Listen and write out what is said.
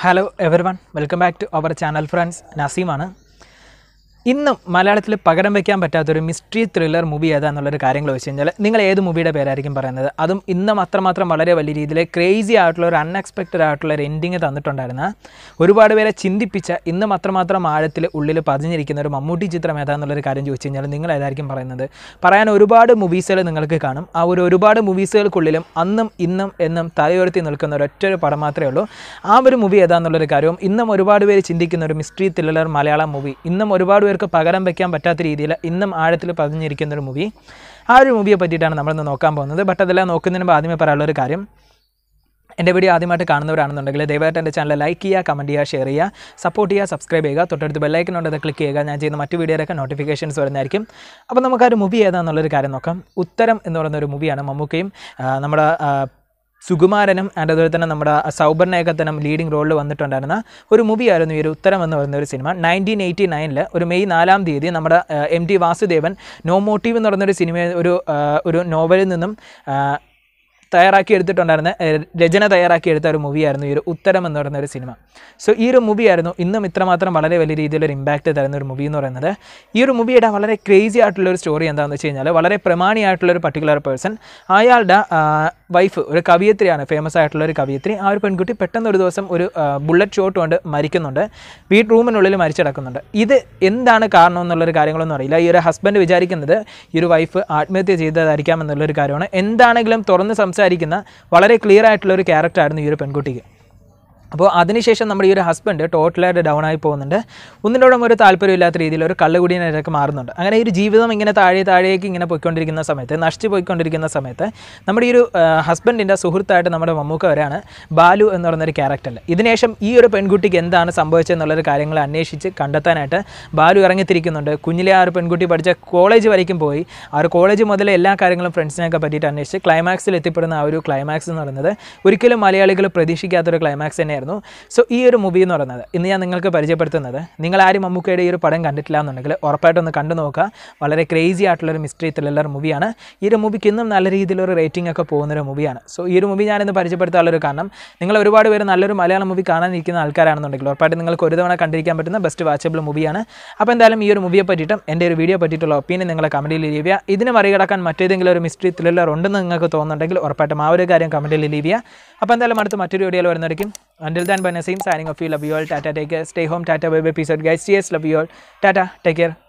Hello everyone welcome back to our channel friends നസീമാണ് ഇന്നും മലയാളത്തിൽ പകരം വയ്ക്കാൻ പറ്റാത്തൊരു മിസ്റ്ററി ത്രില്ലർ മൂവി ഏതാന്നുള്ളൊരു കാര്യങ്ങൾ വെച്ച് കഴിഞ്ഞാൽ നിങ്ങൾ ഏത് മൂവിയുടെ പേരായിരിക്കും പറയുന്നത് അതും ഇന്നും അത്രമാത്രം വളരെ വലിയ രീതിയിൽ ക്രേസി ആയിട്ടുള്ള ഒരു അൺഎക്സ്പെക്റ്റഡ് ആയിട്ടുള്ള ഒരു എൻഡിങ് തന്നിട്ടുണ്ടായിരുന്ന ഒരുപാട് പേരെ ചിന്തിപ്പിച്ച ഇന്നും അത്രമാത്രം ആഴത്തിൽ ഉള്ളിൽ പതിഞ്ഞിരിക്കുന്ന ഒരു മമ്മൂട്ടി ചിത്രം ഏതാന്നുള്ളൊരു കാര്യം ചോദിച്ചു കഴിഞ്ഞാൽ നിങ്ങൾ ഏതായിരിക്കും പറയുന്നത് പറയാൻ ഒരുപാട് മൂവീസുകൾ നിങ്ങൾക്ക് കാണും ആ ഒരു ഒരുപാട് മൂവീസുകൾക്കുള്ളിലും അന്നും ഇന്നും എന്നും തലയുയർത്തി നിൽക്കുന്ന ഒരു പടം മാത്രമേ ഉള്ളൂ ആ ഒരു മൂവി ഏതാന്നുള്ളൊരു കാര്യവും ഇന്നും ഒരുപാട് പേര് ചിന്തിക്കുന്ന ഒരു മിസ്റ്ററി ത്രില്ലർ മലയാളം മൂവി ഇന്നും ഒരുപാട് പേർ അവർക്ക് പകരം വയ്ക്കാൻ പറ്റാത്ത രീതിയിൽ ഇന്നും ആഴത്തിൽ പതിഞ്ഞിരിക്കുന്ന ഒരു മൂവി ആ ഒരു മൂവിയെ പറ്റിയിട്ടാണ് നമ്മളിന്ന് നോക്കാൻ പോകുന്നത് ബട്ട് അതെല്ലാം നോക്കുന്നതിന് മുമ്പ് ആദ്യമേ പറയാനുള്ള ഒരു കാര്യം എൻ്റെ വീഡിയോ ആദ്യമായിട്ട് കാണുന്നവരാണെന്നുണ്ടെങ്കിൽ ദയവായിട്ട് എൻ്റെ ചാനൽ ലൈക്ക് ചെയ്യുക കമൻറ്റ് ചെയ്യുക ഷെയർ ചെയ്യുക സപ്പോർട്ട് ചെയ്യുക സബ്സ്ക്രൈബ് ചെയ്യുക തൊട്ടടുത്ത് ബെല്ലൈക്കനുണ്ട് അത് ക്ലിക്ക് ചെയ്യുക ഞാൻ ചെയ്യുന്ന മറ്റു വീഡിയോയിലൊക്കെ നോട്ടിഫിക്കേഷൻസ് വരുന്നതായിരിക്കും അപ്പോൾ നമുക്ക് ആ ഒരു മൂവി ഏതാണെന്നുള്ളൊരു കാര്യം നോക്കാം ഉത്തരം എന്ന് പറയുന്ന ഒരു മൂവിയാണ് മമ്മൂക്കയും നമ്മുടെ സുകുമാരനും ആൻഡ് അതുപോലെ തന്നെ നമ്മുടെ സൗബർണയൊക്കെ തന്നെ ലീഡിംഗ് റോളിൽ വന്നിട്ടുണ്ടായിരുന്ന ഒരു മൂവിയായിരുന്നു ഈ ഒരു ഉത്തരം എന്ന് പറയുന്ന ഒരു സിനിമ നയൻറ്റീൻ എയ്റ്റി നയനിൽ ഒരു മെയ് നാലാം തീയതി നമ്മുടെ M T Vasudevan no motive എന്ന് പറയുന്നൊരു സിനിമ ഒരു ഒരു നോവലിൽ നിന്നും തയ്യാറാക്കി എടുത്തിട്ടുണ്ടായിരുന്ന രചന തയ്യാറാക്കി എടുത്ത ഒരു മൂവിയായിരുന്നു ഈ ഒരു ഉത്തരം എന്ന് പറയുന്ന ഒരു സിനിമ സോ ഈ ഒരു മൂവിയായിരുന്നു ഇന്നും ഇത്രമാത്രം വളരെ വലിയ രീതിയിലൊരു ഇമ്പാക്റ്റ് തരുന്ന ഒരു മൂവി എന്ന് പറയുന്നത് ഈ ഒരു മൂവിയുടെ വളരെ ക്രേസി ആയിട്ടുള്ള ഒരു സ്റ്റോറി എന്താണെന്ന് വെച്ച് കഴിഞ്ഞാൽ വളരെ പ്രമാണിയായിട്ടുള്ള ഒരു പർട്ടിക്കുലർ പേഴ്സൺ അയാളുടെ വൈഫ് ഒരു കവിയത്രിയാണ് ഫേമസ് ആയിട്ടുള്ള ഒരു കവിയത്രി ആ ഒരു പെൺകുട്ടി പെട്ടെന്ന് ഒരു ദിവസം ഒരു ബുള്ളറ്റ് ഷോട്ട് കൊണ്ട് മരിക്കുന്നുണ്ട് വീട്ട് റൂമിനുള്ളിൽ മരിച്ചിടക്കുന്നുണ്ട് ഇത് എന്താണ് കാരണം എന്നുള്ളൊരു കാര്യങ്ങളൊന്നും അറിയില്ല ഈ ഒരു ഹസ്ബൻഡ് വിചാരിക്കുന്നത് ഈ ഒരു വൈഫ് ആത്മഹത്യ ചെയ്തതായിരിക്കാം എന്നുള്ളൊരു കാര്യമാണ് എന്താണെങ്കിലും തുറന്ന് സംസാരിക്കുന്ന വളരെ ക്ലിയർ ആയിട്ടുള്ള ഒരു ക്യാരക്ടറായിരുന്നു ഈ ഒരു പെൺകുട്ടിക്ക് അപ്പോൾ അതിനുശേഷം നമ്മുടെ ഈ ഒരു ഹസ്ബൻഡ് ടോട്ടലായിട്ട് ഡൗൺ ആയി പോകുന്നുണ്ട് ഒന്നിനോടും ഒരു താല്പര്യമില്ലാത്ത രീതിയിൽ ഒരു കള്ളുകുടിയനായിട്ടൊക്കെ മാറുന്നുണ്ട് അങ്ങനെ ഈ ഒരു ജീവിതം ഇങ്ങനെ താഴെ താഴേക്ക് ഇങ്ങനെ പോയിക്കൊണ്ടിരിക്കുന്ന സമയത്ത് നശിച്ചു പോയിക്കൊണ്ടിരിക്കുന്ന സമയത്ത് നമ്മുടെ ഈ ഒരു ഹസ്ബൻഡിൻ്റെ സുഹൃത്തായിട്ട് നമ്മുടെ മമ്മൂക്ക വരെയാണ് ബാലു എന്ന് പറയുന്നൊരു ക്യാരക്ടറിൽ ഇതിനുശേഷം ഈ ഒരു പെൺകുട്ടിക്ക് എന്താണ് സംഭവിച്ചതെന്നുള്ളൊരു കാര്യങ്ങൾ അന്വേഷിച്ച് കണ്ടെത്താനായിട്ട് ബാലു ഇറങ്ങിത്തിരിക്കുന്നുണ്ട് കുഞ്ഞിലെ ആ ഒരു പെൺകുട്ടി പഠിച്ച കോളേജ് വരയ്ക്കും പോയി ആ ഒരു കോളേജ് മുതൽ എല്ലാ കാര്യങ്ങളും ഫ്രണ്ട്സിനെയൊക്കെ പറ്റിയിട്ട് അന്വേഷിച്ച് ക്ലൈമാക്സിൽ എത്തിപ്പെടുന്ന ആ ഒരു ക്ലൈമാക്സ് എന്ന് പറയുന്നത് ഒരിക്കലും മലയാളികൾ പ്രതീക്ഷിക്കാത്തൊരു ക്ലൈമാക്സ് തന്നെയായിരുന്നു ഉണ്ടായിരുന്നു സോ ഈ ഒരു മൂവി എന്ന് പറയുന്നത് ഇന്ന് ഞാൻ നിങ്ങൾക്ക് പരിചയപ്പെടുത്തുന്നത് നിങ്ങൾ ആരും മമ്മൂക്കയുടെ ഈ ഒരു പടം കണ്ടിട്ടില്ല എന്നുണ്ടെങ്കിൽ ഉറപ്പായിട്ടൊന്ന് കണ്ടു നോക്കുക വളരെ ക്രേസി ആയിട്ടുള്ളൊരു മിസ്റ്ററി ത്രില്ലർ മൂവിയാണ് ഈ ഒരു മൂവിക്ക് ഇന്നും നല്ല രീതിയിലൊരു റേറ്റിംഗ് ഒക്കെ പോകുന്നൊരു മൂവിയാണ് സോ ഈ ഒരു മൂവി ഞാനിന്ന് പരിചയപ്പെടുത്താനുള്ളൊരു കാരണം നിങ്ങൾ ഒരുപാട് പേര് നല്ലൊരു മലയാളം മൂവി കാണാനിരിക്കുന്ന ആൾക്കാരാണെന്നുണ്ടെങ്കിൽ ഉറപ്പായിട്ട് നിങ്ങൾക്ക് ഒരു തവണ കണ്ടിരിക്കാൻ പറ്റുന്ന ബെസ്റ്റ് വാച്ചബിൾ മൂവിയാണ് അപ്പോൾ എന്തായാലും ഈ ഒരു മൂവിയെ പറ്റിയിട്ടും എൻ്റെ ഒരു വീഡിയോ പറ്റിയിട്ടുള്ള ഒപ്പീനിയൻ നിങ്ങളെ കമൻറ്റിൽ ലീവ് ചെയ്യുക ഇതിനെ മറികടക്കാൻ മറ്റേതെങ്കിലും ഒരു മിസ്റ്ററി ത്രില്ലർ ഉണ്ടെന്ന് നിങ്ങൾക്ക് തോന്നുന്നുണ്ടെങ്കിൽ ഉറപ്പായിട്ടും ആ ഒരു കാര്യം കമൻറ്റിൽ ലീവ് ചെയ്യുക അപ്പോൾ എന്തായാലും അടുത്ത് മറ്റൊരു വീഡിയോയിൽ വരുന്നതായിരിക്കും Until then, by Same signing off. You love you all. Tata, take care. Stay home. Tata, baby. Peace out, guys. Cheers. Love you all. Tata, take care.